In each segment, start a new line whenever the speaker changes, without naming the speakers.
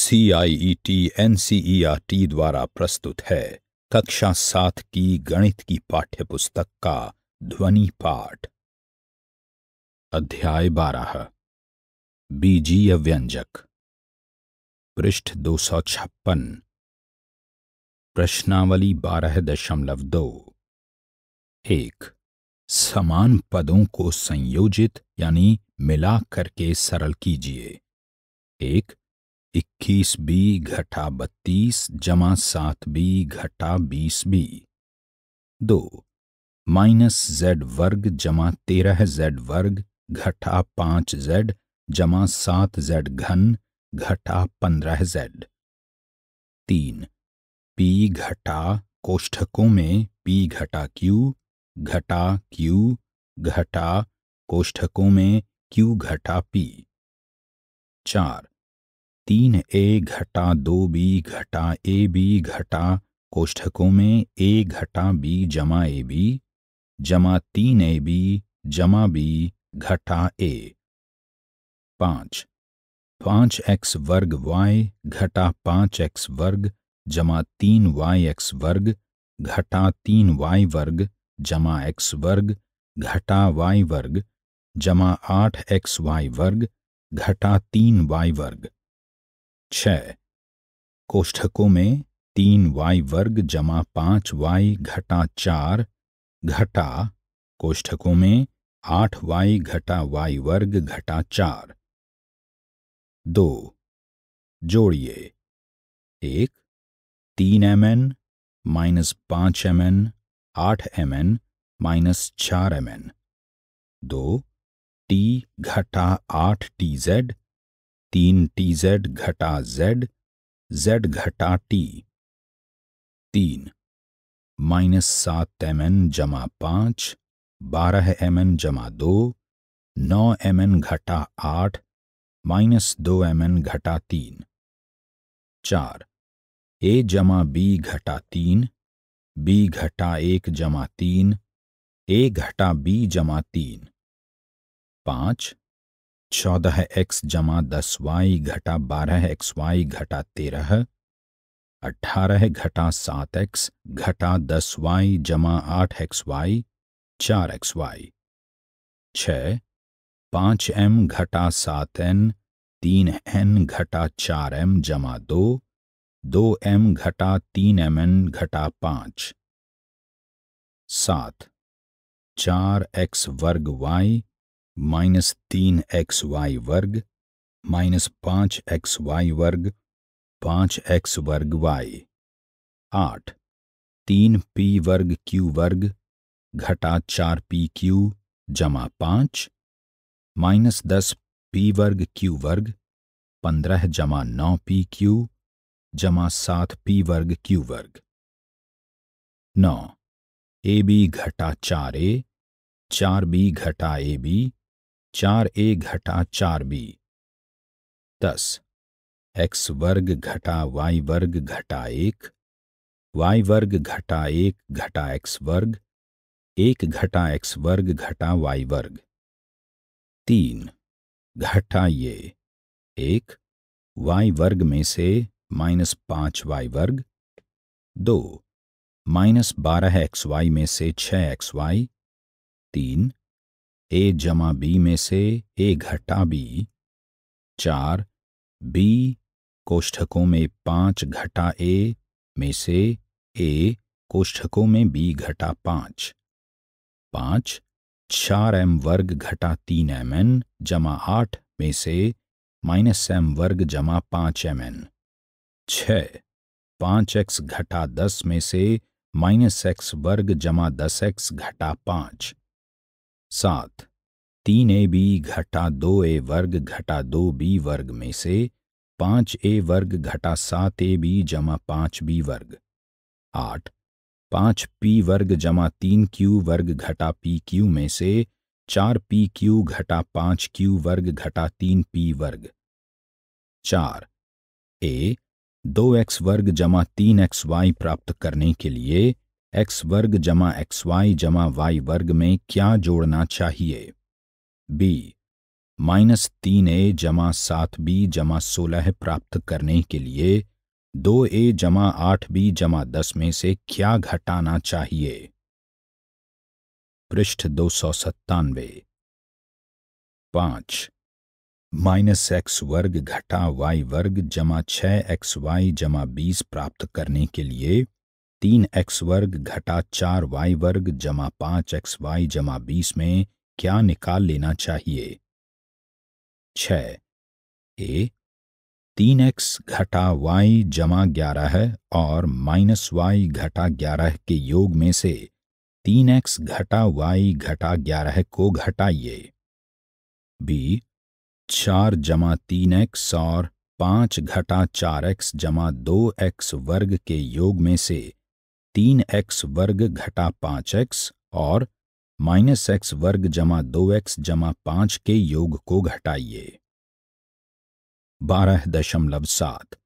C I E T N C E R T द्वारा प्रस्तुत है कक्षा सात की गणित की पाठ्य पुस्तक का ध्वनि पाठ अध्याय बारह बीजीय व्यंजक पृष्ठ दो सौ छप्पन प्रश्नावली बारह दशमलव दो एक समान पदों को संयोजित यानी मिला करके सरल कीजिए एक इक्कीस बी घटा बत्तीस जमा सात बी घटा बीस बी दो माइनस जेड वर्ग जमा तेरह जेड वर्ग घटा पांच जेड जमा सात जेड घन घटा पंद्रह जेड तीन पी घटा कोष्ठकों में पी घटा क्यू घटा क्यू घटा कोष्ठकों में क्यू घटा पी चार तीन ए घटा दो बी घटा ए बी घटा कोष्ठकों में ए घटा बी जमा ए बी जमा तीन ए बी जमा बी घटा ए पांच पांच एक्स वर्ग वाई घटा पांच एक्स वर्ग जमा तीन वाई एक्स वर्ग घटा तीन वाई वर्ग जमा एक्स वर्ग घटा वाई वर्ग जमा आठ एक्स वाई वर्ग घटा तीन वाई वर्ग छह कोष्ठकों में तीन वाई वर्ग जमा पांच वाई घटा चार घटा कोष्ठकों में आठ वाई घटा वाई वर्ग घटा चार दो जोड़िए एक तीन एम एन माइनस पांच एम एन आठ एम एन माइनस चार एम एन दो टी घटा आठ टी जेड तीन टी जेड घटा जेड जेड घटा टी तीन माइनस सात एम एन जमा पांच बारह एम एन जमा दो नौ एम एन घटा आठ माइनस दो एम एन घटा तीन चार ए जमा बी घटा तीन बी घटा एक जमा तीन ए घटा बी जमा तीन पांच चौदह एक्स जमा दस वाई घटा बारह एक्स वाई घटा तेरह अठारह घटा सात एक्स घटा दस वाई जमा आठ एक्स वाई चार एक्स वाई छ पांच एम घटा सात एन तीन एन घटा चार एम जमा दो दो एम घटा तीन एम एन घटा पांच सात चार एक्स वर्ग वाई माइनस तीन एक्स वाई वर्ग माइनस पांच एक्स वाई वर्ग पांच एक्स वर्ग वाई आठ तीन पी वर्ग क्यू वर्ग घटा चार पी क्यू जमा पांच माइनस दस पी वर्ग क्यू वर्ग पंद्रह जमा नौ पी क्यू जमा सात पी वर्ग क्यू वर्ग नौ ए बी घटा चार ए चार बी घटा ए बी चार ए घटा चार बी दस एक्स वर्ग घटा वाई वर्ग घटा एक वाई वर्ग घटा एक घटा एक्स वर्ग एक घटा एक्स वर्ग घटा वाई वर्ग तीन घटा ये एक वाई वर्ग में से माइनस पांच वाई वर्ग दो माइनस बारह एक्स वाई में से छ एक्स वाई तीन ए जमा बी में से ए घटा बी चार बी कोष्ठकों में पांच घटा ए में से ए कोष्ठकों में बी घटा पांच पांच चार एम वर्ग घटा तीन एम एन जमा आठ में से माइनस एम वर्ग जमा पांच एम एन छ पांच एक्स घटा दस में से माइनस एक्स वर्ग जमा दस एक्स घटा पांच सात तीन ए बी घटा दो ए वर्ग घटा दो बी वर्ग में से पांच ए वर्ग घटा सात ए बी जमा पांच बी वर्ग आठ पांच पी वर्ग जमा तीन क्यू वर्ग घटा पी क्यू में से चार पी क्यू घटा पांच क्यू वर्ग घटा तीन पी वर्ग चार ए दो एक्स वर्ग जमा तीन एक्स वाई प्राप्त करने के लिए एक्स वर्ग जमा एक्स वाई जमा वाई वर्ग में क्या जोड़ना चाहिए बी माइनस तीन ए जमा सात बी जमा सोलह प्राप्त करने के लिए दो ए जमा आठ बी जमा दस में से क्या घटाना चाहिए पृष्ठ दो सौ सत्तानवे पांच माइनस एक्स वर्ग घटा वाई वर्ग जमा छ एक्स वाई जमा बीस प्राप्त करने के लिए तीन एक्स वर्ग घटा चार वाई वर्ग जमा पांच एक्स वाई जमा बीस में क्या निकाल लेना चाहिए छ ए तीन एक्स घटा वाई जमा ग्यारह और माइनस वाई घटा ग्यारह के योग में से तीन एक्स घटा वाई घटा ग्यारह को घटाइए बी चार जमा तीन एक्स और पांच घटा चार एक्स जमा दो एक्स वर्ग के योग में से तीन एक्स वर्ग घटा पांच एक्स और माइनस एक्स वर्ग जमा दो एक्स जमा पांच के योग को घटाइए बारह दशमलव सात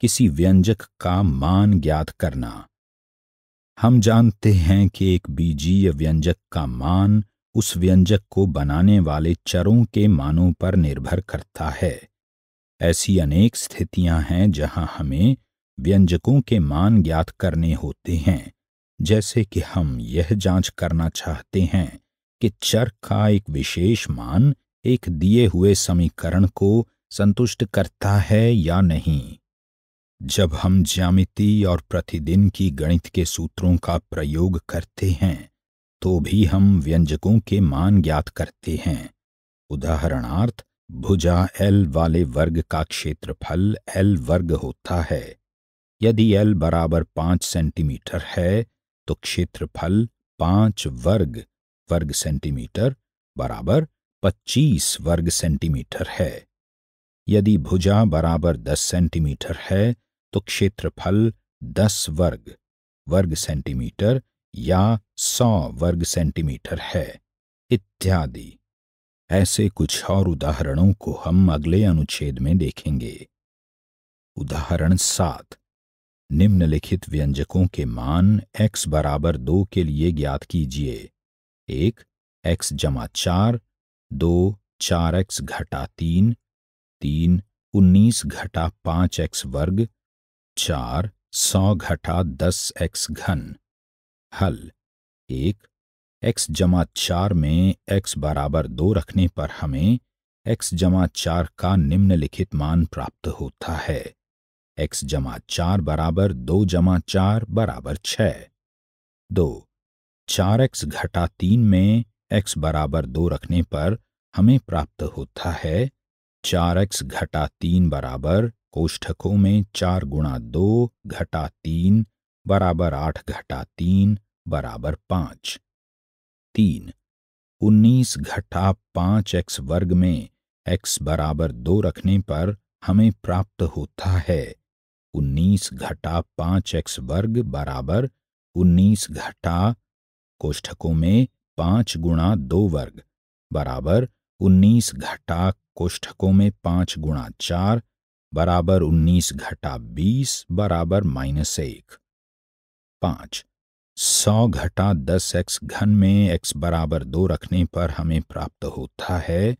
किसी व्यंजक का मान ज्ञात करना हम जानते हैं कि एक बीजीय व्यंजक का मान उस व्यंजक को बनाने वाले चरों के मानों पर निर्भर करता है ऐसी अनेक स्थितियां हैं जहां हमें व्यंजकों के मान ज्ञात करने होते हैं जैसे कि हम यह जांच करना चाहते हैं कि चर का एक विशेष मान एक दिए हुए समीकरण को संतुष्ट करता है या नहीं जब हम ज्यामिति और प्रतिदिन की गणित के सूत्रों का प्रयोग करते हैं तो भी हम व्यंजकों के मान ज्ञात करते हैं उदाहरणार्थ भुजा एल वाले वर्ग का क्षेत्रफल एल वर्ग होता है यदि एल बराबर पांच सेंटीमीटर है तो क्षेत्रफल पांच वर्ग वर्ग सेंटीमीटर बराबर पच्चीस वर्ग सेंटीमीटर है यदि भुजा बराबर दस सेंटीमीटर है तो क्षेत्रफल दस वर्ग वर्ग सेंटीमीटर या सौ वर्ग सेंटीमीटर है इत्यादि ऐसे कुछ और उदाहरणों को हम अगले अनुच्छेद में देखेंगे उदाहरण सात निम्नलिखित व्यंजकों के मान x बराबर दो के लिए ज्ञात कीजिए एक x जमा चार दो चार एक्स घटा तीन तीन उन्नीस घटा पाँच एक्स वर्ग चार सौ घटा दस एक्स घन हल एक x जमा चार में x बराबर दो रखने पर हमें x जमा चार का निम्नलिखित मान प्राप्त होता है एक्स जमा चार बराबर दो जमा चार बराबर छ दो चार एक्स घटा तीन में एक्स बराबर दो रखने पर हमें प्राप्त होता है चार एक्स घटा तीन बराबर कोष्ठकों में चार गुणा दो घटा तीन बराबर आठ घटा तीन बराबर पांच तीन उन्नीस घटा पांच एक्स वर्ग में एक्स बराबर दो रखने पर हमें प्राप्त होता है उन्नीस घटा पांच एक्स वर्ग बराबर उन्नीस घटा कोष्ठकों में पांच गुणा दो वर्ग बराबर उन्नीस घटा कोष्ठकों में पांच गुणा चार बराबर उन्नीस घटा बीस बराबर माइनस एक पांच सौ घटा दस एक्स घन में एक्स बराबर दो रखने पर हमें प्राप्त होता है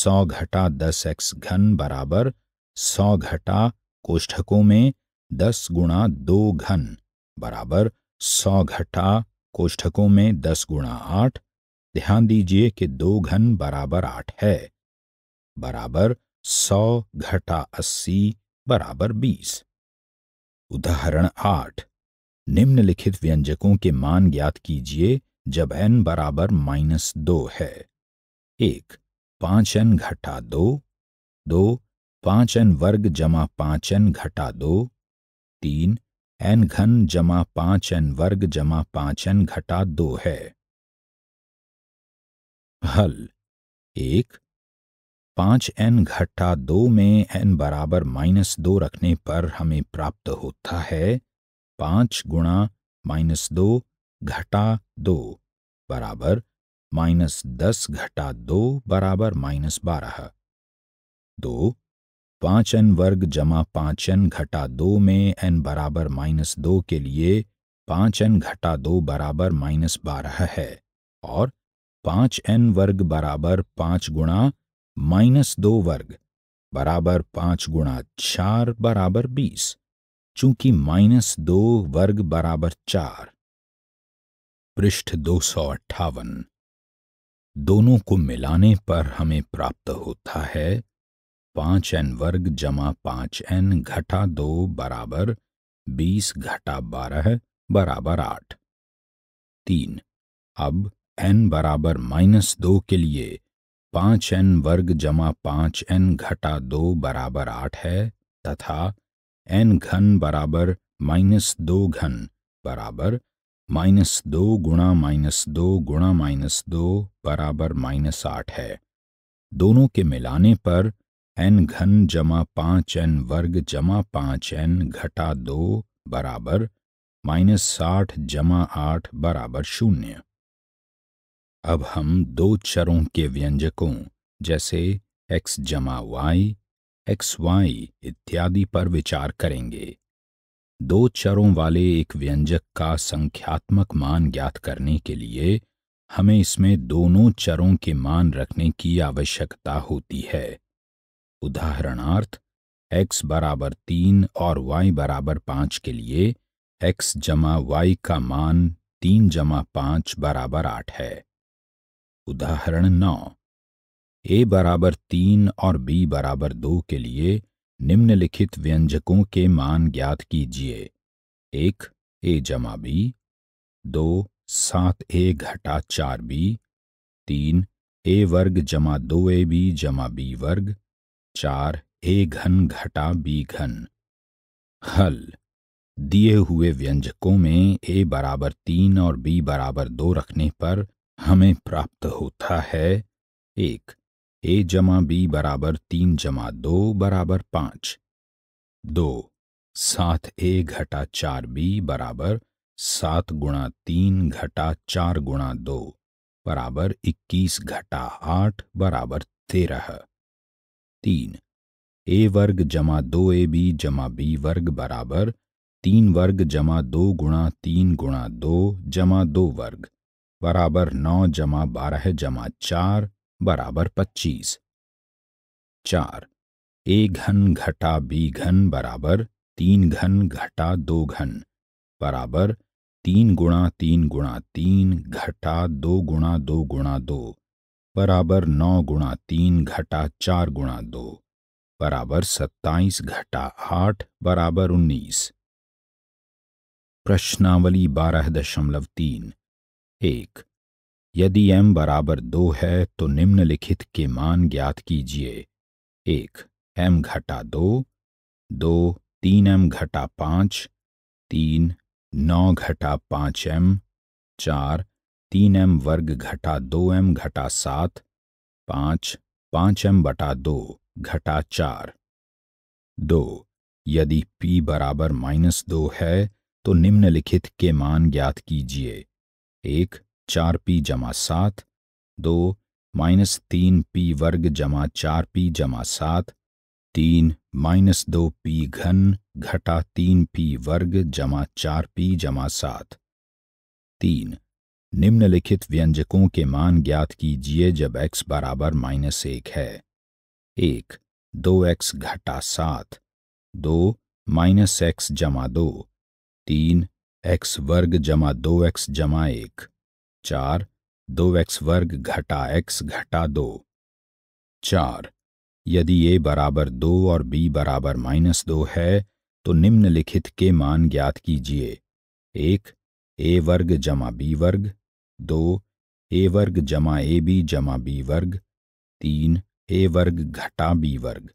सौ घटा दस एक्स घन बराबर सौ घटा कोष्ठकों में दस गुणा दो घन बराबर सौ घटा कोष्ठकों में दस गुणा आठ ध्यान दीजिए कि दो घन बराबर आठ है बराबर सौ घटा अस्सी बराबर बीस उदाहरण आठ निम्नलिखित व्यंजकों के मान ज्ञात कीजिए जब एन बराबर माइनस दो है एक पांच एन घटा दो दो पांच एन वर्ग जमा पांच एन घटा दो तीन एन घन जमा पांच एन वर्ग जमा पांच एन घटा दो है हल एक पांच एन घटा दो में एन बराबर माइनस दो रखने पर हमें प्राप्त होता है पांच गुणा माइनस दो घटा दो बराबर माइनस दस घटा दो बराबर माइनस बारह दो पांच एन वर्ग जमा पांच एन घटा दो में एन बराबर माइनस दो के लिए पांच एन घटा दो बराबर माइनस बारह है और पांच एन वर्ग बराबर पांच गुणा माइनस दो वर्ग बराबर पांच गुणा चार बराबर बीस चूंकि माइनस दो वर्ग बराबर चार पृष्ठ दो सौ अट्ठावन दोनों को मिलाने पर हमें प्राप्त होता है पांच एन वर्ग जमा पांच एन घटा दो बराबर बीस घटा बारह बराबर आठ तीन अब एन बराबर माइनस दो के लिए पांच एन वर्ग जमा पांच एन घटा दो बराबर आठ है तथा एन घन बराबर माइनस दो घन बराबर माइनस दो गुणा माइनस दो गुणा माइनस दो बराबर माइनस आठ है दोनों के मिलाने पर एन घन जमा पांच एन वर्ग जमा पांच एन घटा दो बराबर माइनस साठ जमा आठ बराबर शून्य अब हम दो चरों के व्यंजकों जैसे एक्स जमा वाई एक्स वाई इत्यादि पर विचार करेंगे दो चरों वाले एक व्यंजक का संख्यात्मक मान ज्ञात करने के लिए हमें इसमें दोनों चरों के मान रखने की आवश्यकता होती है उदाहरणार्थ x बराबर तीन और y बराबर पांच के लिए x जमा वाई का मान तीन जमा पाँच बराबर आठ है उदाहरण नौ ए बराबर तीन और बी बराबर दो के लिए निम्नलिखित व्यंजकों के मान ज्ञात कीजिए एक ए जमा बी दो सात ए घटा चार बी तीन ए वर्ग जमा दो ए बी जमा बी वर्ग चार ए घन घटा बी घन हल दिए हुए व्यंजकों में ए बराबर तीन और बी बराबर दो रखने पर हमें प्राप्त होता है एक ए जमा बी बराबर तीन जमा दो बराबर पांच दो सात ए घटा चार बी बराबर सात गुणा तीन घटा चार गुणा दो बराबर इक्कीस घटा आठ बराबर तेरह तीन ए वर्ग जमा दो ए बी जमा बी वर्ग बराबर तीन वर्ग जमा दो गुणा तीन गुणा दो जमा दो वर्ग बराबर नौ जमा बारह जमा चार बराबर पच्चीस चार ए घन घटा बी घन बराबर तीन घन घटा दो घन बराबर तीन गुणा तीन गुणा तीन घटा दो गुणा दो गुणा दो बराबर नौ गुणा तीन घटा चार गुणा दो बराबर सत्ताईस घटा आठ बराबर उन्नीस प्रश्नावली बारह दशमलव तीन एक यदि m बराबर दो है तो निम्नलिखित के मान ज्ञात कीजिए एक m घटा दो दो तीन एम घटा पांच तीन नौ घटा पांच एम चार तीन एम वर्ग घटा दो एम घटा सात पांच पांच एम बटा दो घटा चार दो यदि p बराबर माइनस दो है तो निम्नलिखित के मान ज्ञात कीजिए एक चार पी जमा सात दो माइनस तीन पी वर्ग जमा चार पी जमा सात तीन माइनस दो पी घन घटा तीन पी वर्ग जमा चार पी जमा सात तीन निम्नलिखित व्यंजकों के मान ज्ञात कीजिए जब x बराबर माइनस एक है एक दो एक्स घटा सात दो माइनस एक्स जमा दो तीन एक्स वर्ग जमा दो एक्स जमा एक चार दो एक्स वर्ग घटा एक्स घटा दो चार यदि ए बराबर दो और बी बराबर माइनस दो है तो निम्नलिखित के मान ज्ञात कीजिए एक ए वर्ग जमा बी वर्ग दो ए वर्ग जमा ए बी जमा बी वर्ग तीन ए वर्ग घटा बी वर्ग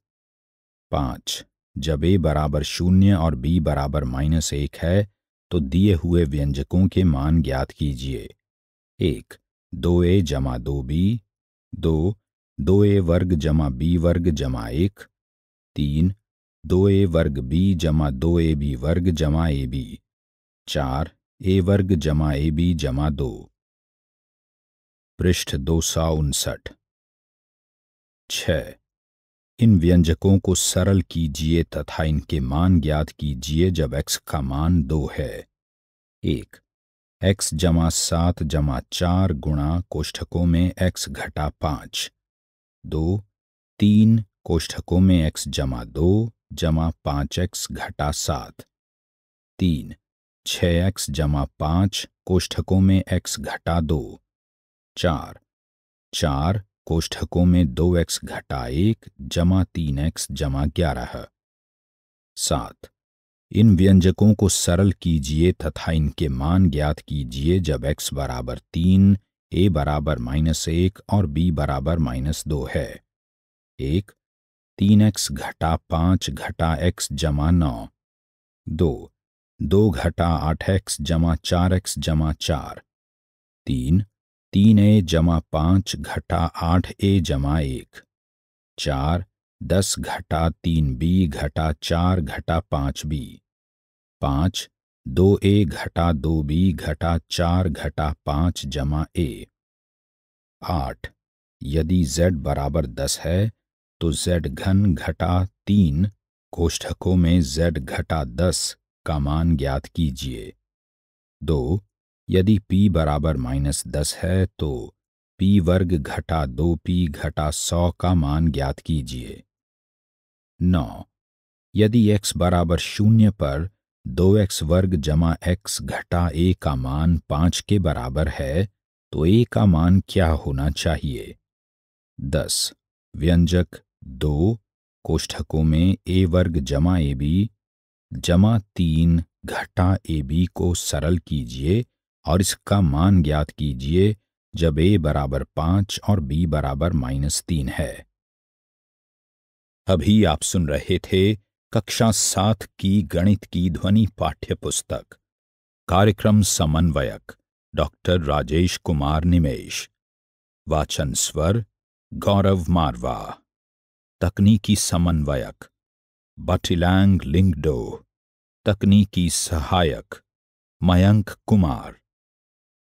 पाँच जब ए बराबर शून्य और बी बराबर माइनस एक है तो दिए हुए व्यंजकों के मान ज्ञात कीजिए एक दो ए जमा दो बी दो दो ए वर्ग जमा बी वर्ग जमा एक तीन दो ए वर्ग बी जमा दो ए बी वर्ग जमा ए बी चार ए वर्ग जमा ए बी जमा दो पृष्ठ दो सौ उनसठ छ इन व्यंजकों को सरल कीजिए तथा इनके मान ज्ञात कीजिए जब x का मान दो है एक x जमा सात जमा चार गुणा कोष्ठकों में x घटा पांच दो तीन कोष्ठकों में x जमा दो जमा पांच एक्स घटा सात तीन छ एक्स जमा पांच कोष्ठकों में x घटा दो चार चार कोष्ठकों में दो एक्स घटा एक जमा तीन एक्स जमा ग्यारह सात इन व्यंजकों को सरल कीजिए तथा इनके मान ज्ञात कीजिए जब x बराबर तीन ए बराबर माइनस एक और b बराबर माइनस दो है एक तीन एक्स घटा पांच घटा एक्स जमा नौ दो दो घटा आठ एक्स जमा चार एक्स जमा चार तीन तीन ए जमा पाँच घटा आठ ए जमा एक चार दस घटा तीन बी घटा चार घटा पांच बी पाँच दो ए घटा दो बी घटा चार घटा पाँच जमा ए आठ यदि z बराबर दस है तो z घन घटा तीन कोष्ठकों में z घटा दस का मान ज्ञात कीजिए दो यदि p बराबर माइनस दस है तो p वर्ग घटा दो पी घटा सौ का मान ज्ञात कीजिए नौ यदि x बराबर शून्य पर दो एक्स वर्ग जमा एक्स घटा ए का मान पांच के बराबर है तो ए का मान क्या होना चाहिए दस व्यंजक दो कोष्ठकों में ए वर्ग जमा ए बी जमा तीन घटा ए बी को सरल कीजिए और इसका मान ज्ञात कीजिए जब ए बराबर पांच और बी बराबर माइनस तीन है अभी आप सुन रहे थे कक्षा सात की गणित की ध्वनि पाठ्य पुस्तक कार्यक्रम समन्वयक डॉक्टर राजेश कुमार निमेश वाचन स्वर गौरव मारवा तकनीकी समन्वयक बटिलैंग लिंगडो तकनीकी सहायक मयंक कुमार